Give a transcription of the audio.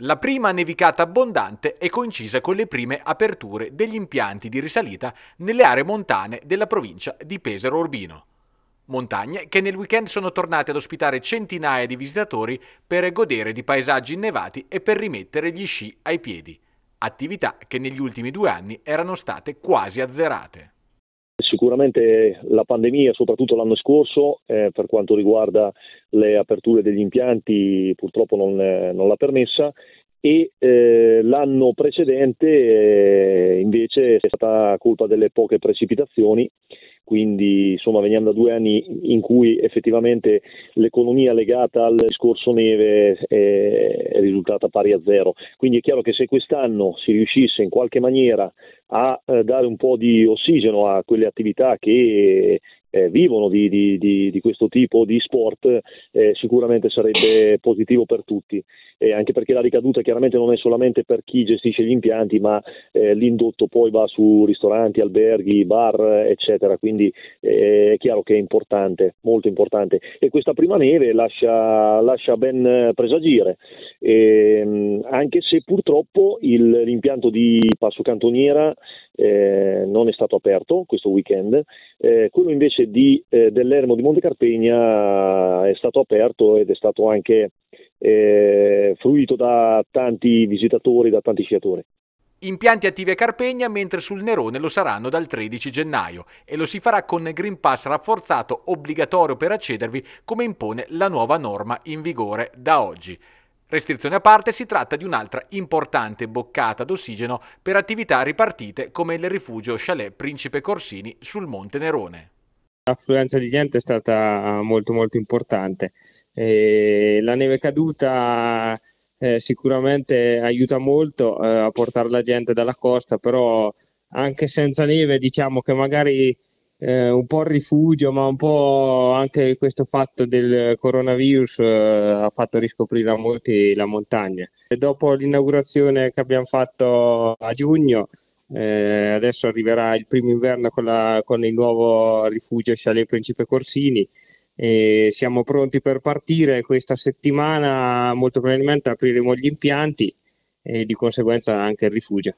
La prima nevicata abbondante è coincisa con le prime aperture degli impianti di risalita nelle aree montane della provincia di Pesaro Urbino. Montagne che nel weekend sono tornate ad ospitare centinaia di visitatori per godere di paesaggi innevati e per rimettere gli sci ai piedi, attività che negli ultimi due anni erano state quasi azzerate. Sicuramente la pandemia, soprattutto l'anno scorso, eh, per quanto riguarda le aperture degli impianti, purtroppo non, eh, non l'ha permessa e eh, l'anno precedente eh, invece è stata colpa delle poche precipitazioni quindi insomma veniamo da due anni in cui effettivamente l'economia legata al discorso neve è risultata pari a zero, quindi è chiaro che se quest'anno si riuscisse in qualche maniera a eh, dare un po' di ossigeno a quelle attività che eh, vivono di, di, di, di, questo tipo di sport eh, sicuramente sarebbe positivo per tutti, eh, anche perché la ricaduta chiaramente non è solamente per chi gestisce gli impianti, ma eh, l'indotto poi va su ristoranti, alberghi, bar, eccetera, quindi eh, è chiaro che è importante, molto importante. E questa prima neve lascia, lascia ben presagire, ehm, anche se purtroppo il, l'impianto di Passo Cantoniera eh, non è stato aperto questo weekend, eh, quello invece di, eh, dell'Ermo di Monte Carpegna eh, è stato aperto ed è stato anche eh, fruito da tanti visitatori, da tanti sciatori. Impianti attivi a Carpegna, mentre sul Nerone lo saranno dal 13 gennaio e lo si farà con Green Pass rafforzato obbligatorio per accedervi come impone la nuova norma in vigore da oggi. Restrizione a parte, si tratta di un'altra importante boccata d'ossigeno per attività ripartite come il rifugio Chalet Principe Corsini sul Monte Nerone. L'affluenza di gente è stata ah, molto molto importante. E la neve caduta eh, sicuramente aiuta molto eh, a portare la gente dalla costa, però anche senza neve diciamo che magari eh, un po' il rifugio, ma un po' anche questo fatto del coronavirus eh, ha fatto riscoprire a molti la montagna. E dopo l'inaugurazione che abbiamo fatto a giugno, eh, adesso arriverà il primo inverno con, la, con il nuovo rifugio Chalet Principe Corsini. E siamo pronti per partire questa settimana, molto probabilmente apriremo gli impianti e di conseguenza anche il rifugio.